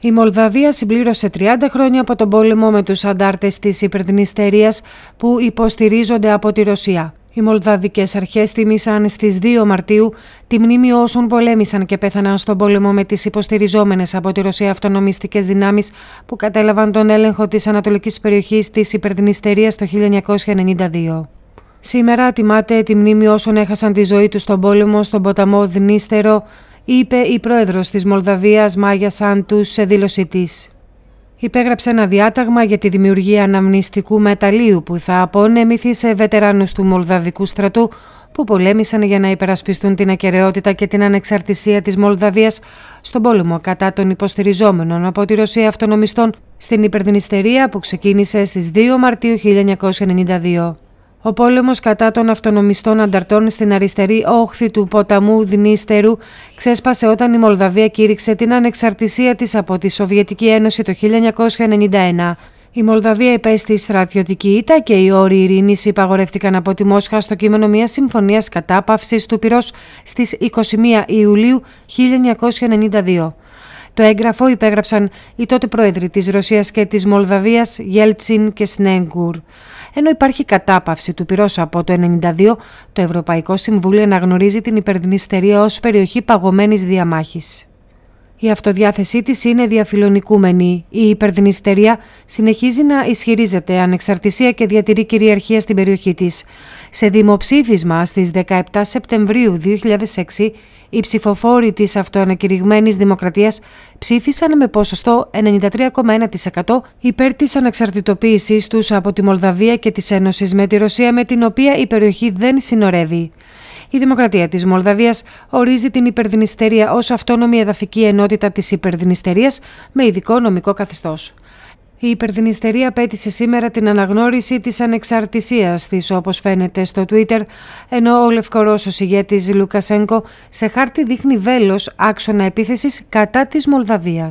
Η Μολδαβία συμπλήρωσε 30 χρόνια από τον πόλεμο με τους αντάρτες της υπερδνηστερίας που υποστηρίζονται από τη Ρωσία. Οι Μολδαβικές αρχές τιμήσαν στις 2 Μαρτίου τη μνήμη όσων πολέμησαν και πέθαναν στον πόλεμο με τις υποστηριζόμενες από τη Ρωσία αυτονομιστικές δυνάμεις που κατέλαβαν τον έλεγχο της ανατολικής περιοχής της υπερδνηστερίας το 1992. Σήμερα τιμάται τη μνήμη όσων έχασαν τη ζωή τους στον πόλεμο στον ποταμό Δνίστερο είπε η πρόεδρος της Μολδαβίας Μάγια Σάντους σε δήλωσή της. Υπέγραψε ένα διάταγμα για τη δημιουργία αναμνηστικού μεταλλίου που θα απονεμηθεί σε βετεράνους του Μολδαβικού στρατού που πολέμησαν για να υπερασπιστούν την ακαιρεότητα και την ανεξαρτησία της Μολδαβίας στον πόλεμο κατά των υποστηριζόμενων από τη Ρωσία αυτονομιστών στην υπερδινιστερία που ξεκίνησε στις 2 Μαρτίου 1992. Ο πόλεμος κατά των αυτονομιστών ανταρτών στην αριστερή όχθη του ποταμού Δνίστερου ξέσπασε όταν η Μολδαβία κήρυξε την ανεξαρτησία της από τη Σοβιετική Ένωση το 1991. Η Μολδαβία υπέστη στρατιωτική ήττα και οι όροι ειρήνης υπαγορεύτηκαν από τη Μόσχα στο κείμενο μιας συμφωνίας κατάπαυσης του πυρός στις 21 Ιουλίου 1992. Το έγγραφο υπέγραψαν οι τότε πρόεδροι της Ρωσίας και της Μολδαβίας Γέλτσιν και Σνέγκουρ. Ενώ υπάρχει κατάπαυση του πυρός από το 1992, το Ευρωπαϊκό Συμβούλιο αναγνωρίζει την υπερδνηστερία ως περιοχή παγωμένης διαμάχης. Η αυτοδιάθεσή της είναι διαφιλονικούμενη. Η υπερδνηστερία συνεχίζει να ισχυρίζεται ανεξαρτησία και διατηρεί κυριαρχία στην περιοχή της. Σε δημοψήφισμα στις 17 Σεπτεμβρίου 2006, οι ψηφοφόροι της αυτοανακηρυγμένης δημοκρατίας ψήφισαν με ποσοστό 93,1% υπέρ της ανεξαρτητοποίησης τους από τη Μολδαβία και της Ένωσης με τη Ρωσία με την οποία η περιοχή δεν συνορεύει. Η Δημοκρατία της Μολδαβίας ορίζει την Υπερδινιστερία ως αυτόνομη εδαφική ενότητα της Υπερδινιστερία με ειδικό νομικό καθεστώς. Η υπερδινιστερία απέτησε σήμερα την αναγνώριση της ανεξαρτησίας της, όπως φαίνεται στο Twitter, ενώ ο λευκορώσος ηγέτης Λουκασέγκο σε χάρτη δείχνει βέλος άξονα επίθεσης κατά της Μολδαβίας.